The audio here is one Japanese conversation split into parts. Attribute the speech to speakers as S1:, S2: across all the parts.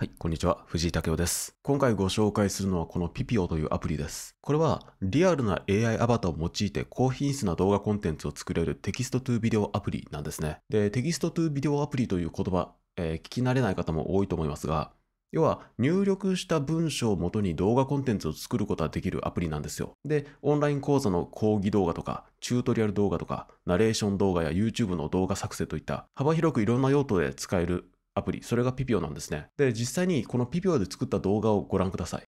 S1: はい、こんにちは。藤井武雄です。今回ご紹介するのはこの p ピ p o というアプリです。これはリアルな AI アバターを用いて高品質な動画コンテンツを作れるテキストトゥビデオアプリなんですね。で、テキストトゥビデオアプリという言葉、えー、聞き慣れない方も多いと思いますが、要は入力した文章をもとに動画コンテンツを作ることができるアプリなんですよ。で、オンライン講座の講義動画とか、チュートリアル動画とか、ナレーション動画や YouTube の動画作成といった幅広くいろんな用途で使えるアプリ、それがピピオなんですね。で、実際にこのピピオで作った動画をご覧ください。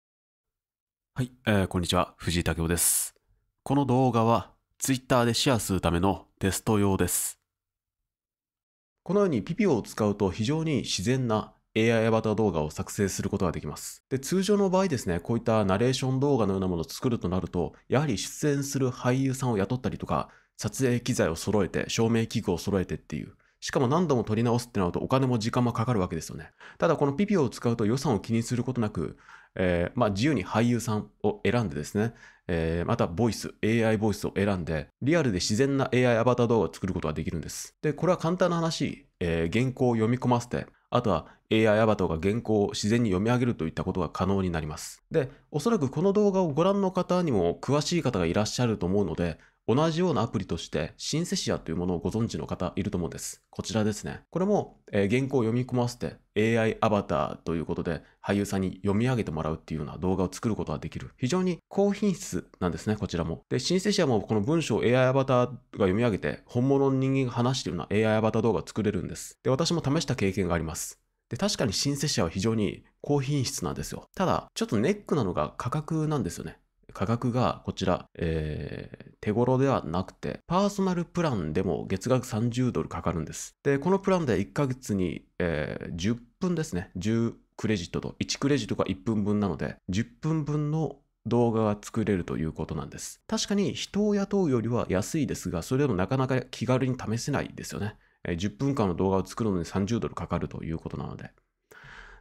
S1: はい、えー、こんにちは。藤井武夫です。この動画は Twitter でシェアするためのテスト用です。このようにピピオを使うと非常に自然な AI アバター動画を作成することができます。で、通常の場合ですね、こういったナレーション動画のようなものを作るとなると、やはり出演する俳優さんを雇ったりとか、撮影機材を揃えて、照明器具を揃えてっていう、しかも何度も取り直すってなるとお金も時間もかかるわけですよね。ただこのピピオを使うと予算を気にすることなく、えー、まあ、自由に俳優さんを選んでですね、えー、またボイス、AI ボイスを選んで、リアルで自然な AI アバター動画を作ることができるんです。で、これは簡単な話、えー、原稿を読み込ませて、あとは AI アバターが原稿を自然に読み上げるといったことが可能になります。で、おそらくこの動画をご覧の方にも詳しい方がいらっしゃると思うので、同じようなアプリとして、シンセシアというものをご存知の方いると思うんです。こちらですね。これも、えー、原稿を読み込ませて AI アバターということで、俳優さんに読み上げてもらうっていうような動画を作ることができる。非常に高品質なんですね、こちらも。で、シンセシアもこの文章を AI アバターが読み上げて、本物の人間が話しているような AI アバター動画を作れるんです。で、私も試した経験があります。で、確かにシンセシアは非常に高品質なんですよ。ただ、ちょっとネックなのが価格なんですよね。価格がこちら、えー、手頃ではなくて、パーソナルプランでも月額30ドルかかるんです。で、このプランで1ヶ月に、えー、10分ですね。10クレジットと、1クレジットが1分分なので、10分分の動画が作れるということなんです。確かに人を雇うよりは安いですが、それでもなかなか気軽に試せないですよね。10分間の動画を作るのに30ドルかかるということなので。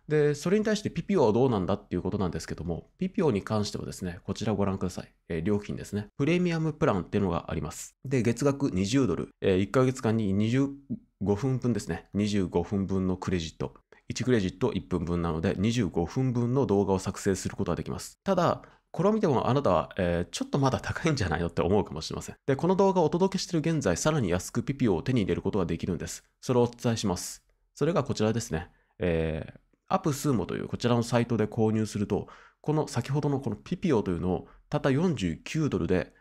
S1: で、それに対してピピオはどうなんだっていうことなんですけども、ピピオに関してはですね、こちらご覧ください。えー、料金ですね。プレミアムプランっていうのがあります。で、月額20ドル、えー、1ヶ月間に25分分ですね。25分分のクレジット。1クレジット1分分なので25分分の動画を作成することができます。ただ、これを見てもあなたは、えー、ちょっとまだ高いんじゃないのって思うかもしれません。で、この動画をお届けしている現在、さらに安くピピオを手に入れることができるんです。それをお伝えします。それがこちらですね。えー、アプスーモというこちらのサイトで購入すると、この先ほどのこのピピオというのをたった49ドルで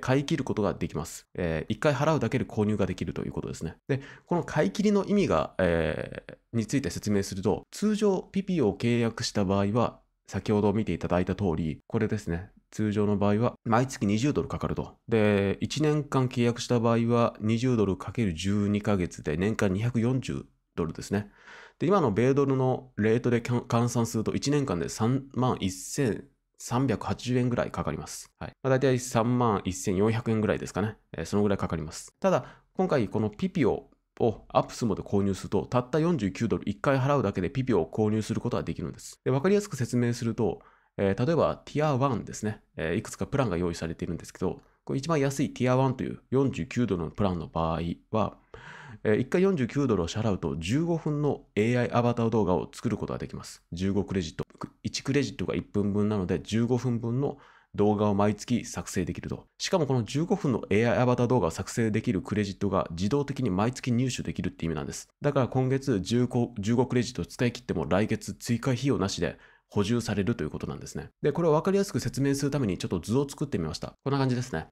S1: 買い切ることができます、えー。1回払うだけで購入ができるということですね。で、この買い切りの意味が、えー、について説明すると、通常 PP を契約した場合は、先ほど見ていただいた通り、これですね。通常の場合は、毎月20ドルかかると。で、1年間契約した場合は、20ドルかける1 2ヶ月で年間240ドルですね。で、今の米ドルのレートで換算すると1年間で3万1380円ぐらいかかります。はい。まあ、大体3万1400円ぐらいですかね、えー、そのぐらいかかります。ただ、今回このピピオをアップスモで購入すると、たった49ドル1回払うだけでピピオを購入することができるんです。で、わかりやすく説明すると、えー、例えばティア1ですね、えー、いくつかプランが用意されているんですけど、これ一番安いティア1という49ドルのプランの場合は、1回49ドルを支払うと15分の AI アバター動画を作ることができます。15クレジット。1クレジットが1分分なので15分分の動画を毎月作成できると。しかもこの15分の AI アバター動画を作成できるクレジットが自動的に毎月入手できるって意味なんです。だから今月 15, 15クレジット使い切っても来月追加費用なしで補充されるということなんですね。で、これを分かりやすく説明するためにちょっと図を作ってみました。こんな感じですね。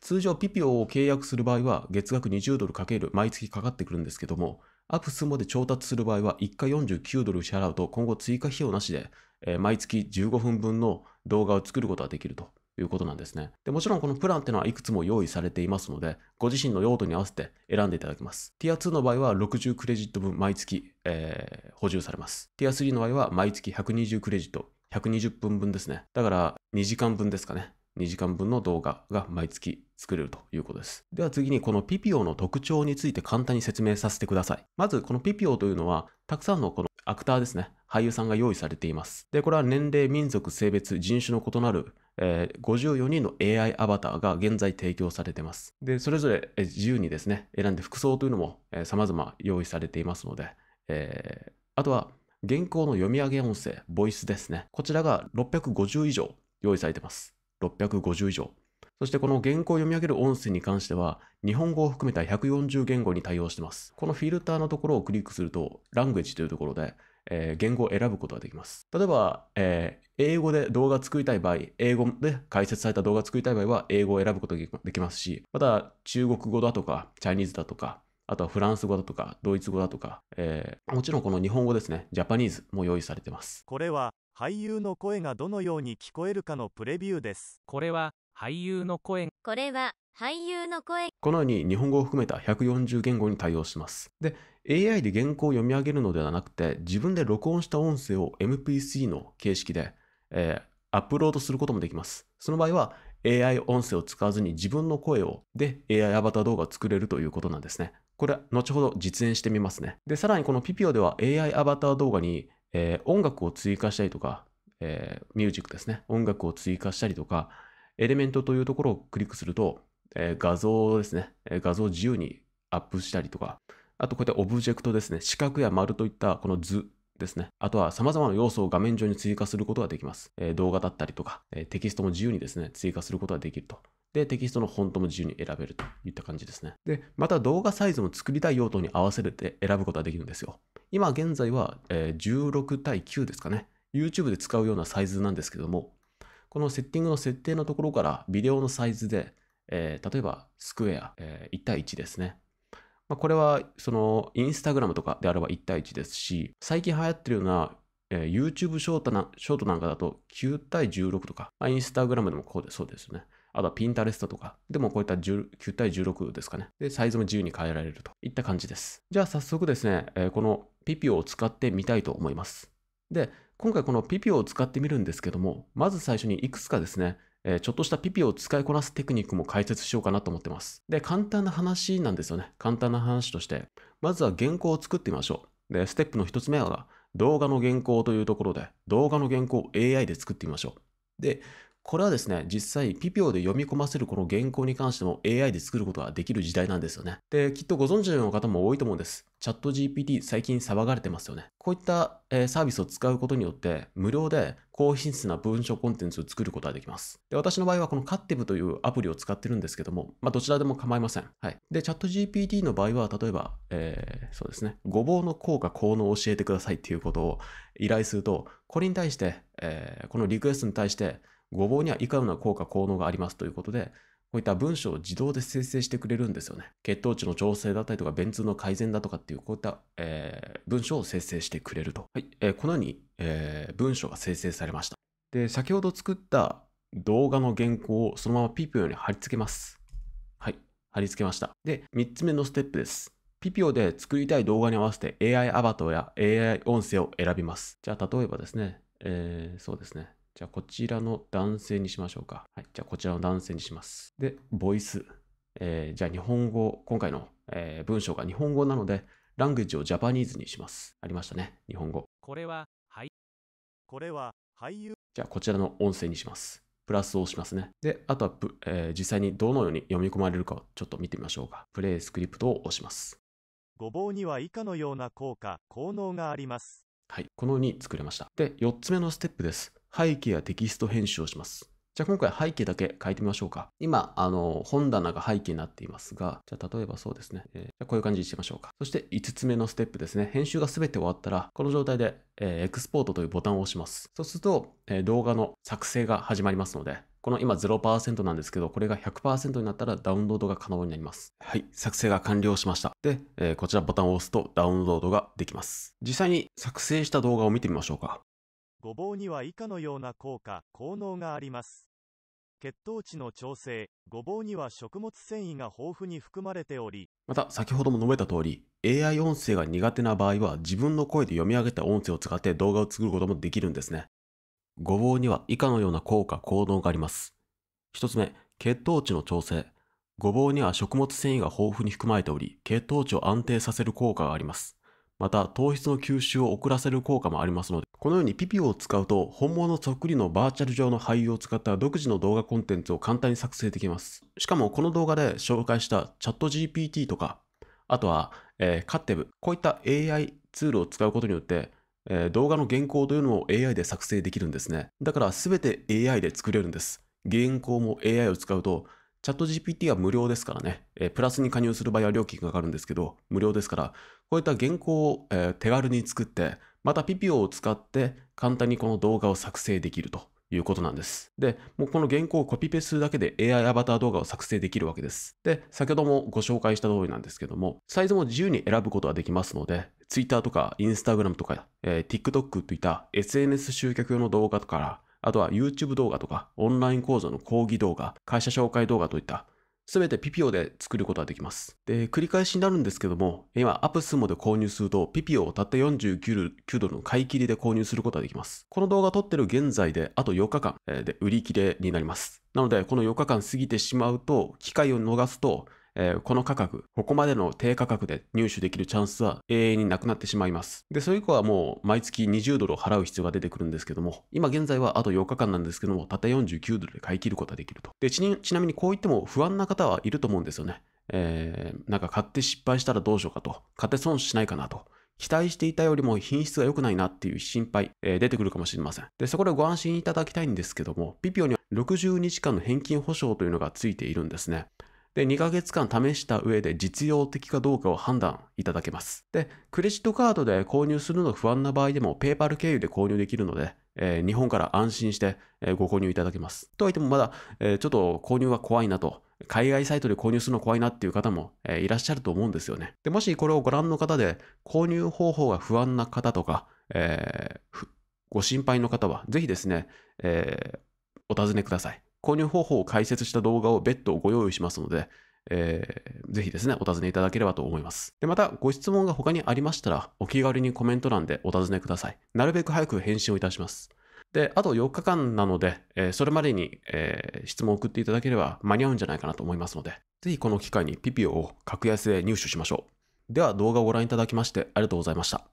S1: 通常 PPO を契約する場合は月額20ドルかける毎月かかってくるんですけども、アプスモで調達する場合は1回49ドル支払うと今後追加費用なしで、えー、毎月15分分の動画を作ることができると。いうことなんですね。で、もちろんこのプランってのはいくつも用意されていますので、ご自身の用途に合わせて選んでいただきます。ティア2の場合は60クレジット分毎月、えー、補充されます。ティア3の場合は毎月120クレジット、120分分ですね。だから2時間分ですかね。2時間分の動画が毎月作れるということです。では次にこの PPO の特徴について簡単に説明させてください。まずこの PPO というのは、たくさんのこのアクターですね、俳優さんが用意されています。で、これは年齢、民族、性別、人種の異なるえー、54人の AI アバターが現在提供されています。で、それぞれ自由にですね、選んで服装というのも、えー、様々用意されていますので、えー、あとは原稿の読み上げ音声、ボイスですね。こちらが650以上用意されています。650以上。そしてこの原稿を読み上げる音声に関しては、日本語を含めた140言語に対応しています。このフィルターのところをクリックすると、ラングエッジというところで、えー、言語を選ぶことができます。例えば、えー、英語で動画作りたい場合、英語で解説された動画作りたい場合は、英語を選ぶことができますし、また、中国語だとか、チャイニーズだとか、あとはフランス語だとか、ドイツ語だとか、えー、もちろんこの日本語ですね、ジャパニーズも用意されてます。これは、俳優の声がどのように聞こえるかのプレビューです。これは、俳優の声。これは、俳優の声このように日本語を含めた140言語に対応します。で、AI で原稿を読み上げるのではなくて、自分で録音した音声を MPC の形式で、えー、アップロードすることもできます。その場合は AI 音声を使わずに自分の声をで AI アバター動画を作れるということなんですね。これ後ほど実演してみますね。で、さらにこの PPO では AI アバター動画に、えー、音楽を追加したりとか、えー、ミュージックですね。音楽を追加したりとか、エレメントというところをクリックすると、え画像ですね、え画像を自由にアップしたりとか、あとこうやってオブジェクトですね、四角や丸といったこの図ですね。あとは様々な要素を画面上に追加することができます。え動画だったりとか、えテキストも自由にですね、追加することができると。で、テキストのフォントも自由に選べるといった感じですね。で、また動画サイズも作りたい用途に合わせて選ぶことができるんですよ。今現在は、え16対9ですかね。YouTube で使うようなサイズなんですけども、このセッティングの設定のところからビデオのサイズでえー、例えばスクエア、えー、1対1ですね。まあ、これはそのインスタグラムとかであれば1対1ですし、最近流行ってるような、えー、YouTube ショートなショートなんかだと9対16とか、まあ、インスタグラムでもこうでそうですよね。あとはピンタレストとか、でもこういった9対16ですかね。で、サイズも自由に変えられるといった感じです。じゃあ早速ですね、えー、このピピオを使ってみたいと思います。で、今回このピピオを使ってみるんですけども、まず最初にいくつかですね、えちょっとしたピピを使いこなすテクニックも解説しようかなと思ってます。で、簡単な話なんですよね。簡単な話として。まずは原稿を作ってみましょう。で、ステップの一つ目は動画の原稿というところで、動画の原稿を AI で作ってみましょう。で、これはですね、実際、ピピオで読み込ませるこの原稿に関しても AI で作ることができる時代なんですよね。で、きっとご存知の方も多いと思うんです。チャット GPT 最近騒がれてますよね。こういった、えー、サービスを使うことによって、無料で高品質な文章コンテンツを作ることができます。で、私の場合はこのカッティブというアプリを使ってるんですけども、まあ、どちらでも構いません。はい。で、チャット GPT の場合は、例えば、えー、そうですね、ごぼうの効果、効能を教えてくださいっていうことを依頼すると、これに対して、えー、このリクエストに対して、ごぼうにはいかような効果、効能がありますということで、こういった文章を自動で生成してくれるんですよね。血糖値の調整だったりとか、便通の改善だとかっていう、こういった、えー、文章を生成してくれると。はいえー、このように、えー、文章が生成されました。で、先ほど作った動画の原稿をそのままピピオに貼り付けます。はい、貼り付けました。で、3つ目のステップです。ピピオで作りたい動画に合わせて AI アバターや AI 音声を選びます。じゃあ、例えばですね、えー、そうですね。じゃあこちらの男性にしましょうか。はい。じゃあこちらの男性にします。で、ボイス。えー、じゃあ日本語、今回の、えー、文章が日本語なので、ラングジをジャパニーズにします。ありましたね。日本語。これは、はい。これは、俳優。じゃあこちらの音声にします。プラスを押しますね。で、あとはえー、実際にどのように読み込まれるかをちょっと見てみましょうか。プレイスクリプトを押します。ごぼうには以下のような効果、効能があります。はい、このように作れました。で、4つ目のステップです。背景やテキスト編集をします。じゃあ今回背景だけ変えてみましょうか。今、あの、本棚が背景になっていますが、じゃあ例えばそうですね。えー、じゃあこういう感じにしましょうか。そして5つ目のステップですね。編集が全て終わったら、この状態で、えー、エクスポートというボタンを押します。そうすると、えー、動画の作成が始まりますので、この今0%なんですけど、これが100%になったらダウンロードが可能になります。はい、作成が完了しました。で、えー、こちらボタンを押すとダウンロードができます。実際に作成した動画を見てみましょうか。ごぼうには以下のような効果、効能があります。血糖値の調整、ごぼうには食物繊維が豊富に含まれており、また先ほども述べた通り、AI 音声が苦手な場合は自分の声で読み上げた音声を使って動画を作ることもできるんですね。ごぼうには以下のような効果、効能があります。一つ目、血糖値の調整。ごぼうには食物繊維が豊富に含まれており、血糖値を安定させる効果があります。また糖質の吸収を遅らせる効果もありますので、このようにピピを使うと本物そっくりのバーチャル上の俳優を使った独自の動画コンテンツを簡単に作成できます。しかもこの動画で紹介したチャット GPT とか、あとは、えー、カッテブ、こういった AI ツールを使うことによって、えー、動画の原稿というのを AI で作成できるんですね。だから全て AI で作れるんです。原稿も AI を使うとチャット GPT は無料ですからね、えー、プラスに加入する場合は料金がかかるんですけど、無料ですから、こういった原稿を、えー、手軽に作って、また PPO を使って簡単にこの動画を作成できるということなんです。で、もうこの原稿をコピペするだけで AI アバター動画を作成できるわけです。で、先ほどもご紹介した通りなんですけども、サイズも自由に選ぶことができますので、Twitter とか Instagram とか、えー、TikTok といった SNS 集客用の動画とかあとは YouTube 動画とか、オンライン講座の講義動画、会社紹介動画といった、すべて PPO で作ることができます。で、繰り返しになるんですけども、今、アップスモで購入すると、PPO をたった49ドルの買い切りで購入することができます。この動画撮ってる現在で、あと4日間で売り切れになります。なので、この4日間過ぎてしまうと、機会を逃すと、えー、この価格、ここまでの低価格で入手できるチャンスは永遠になくなってしまいます。で、それ以降はもう毎月20ドルを払う必要が出てくるんですけども、今現在はあと4日間なんですけども、たった49ドルで買い切ることができると。で、ちなみにこう言っても不安な方はいると思うんですよね。えー、なんか買って失敗したらどうしようかと、買って損しないかなと。期待していたよりも品質が良くないなっていう心配、えー、出てくるかもしれません。で、そこでご安心いただきたいんですけども、ピピオには60日間の返金保証というのがついているんですね。で、2ヶ月間試した上で実用的かどうかを判断いただけます。で、クレジットカードで購入するの不安な場合でも、ペーパル経由で購入できるので、えー、日本から安心して、えー、ご購入いただけます。とはいってもまだ、えー、ちょっと購入は怖いなと、海外サイトで購入するの怖いなっていう方も、えいらっしゃると思うんですよね。で、もしこれをご覧の方で、購入方法が不安な方とか、えご心配の方は、ぜひですね、えお尋ねください。購入方法を解説した動画を別途ご用意しますので、えー、ぜひですね、お尋ねいただければと思います。で、また、ご質問が他にありましたら、お気軽にコメント欄でお尋ねください。なるべく早く返信をいたします。で、あと4日間なので、えー、それまでに、えー、質問を送っていただければ間に合うんじゃないかなと思いますので、ぜひこの機会にピピオを格安で入手しましょう。では動画をご覧いただきましてありがとうございました。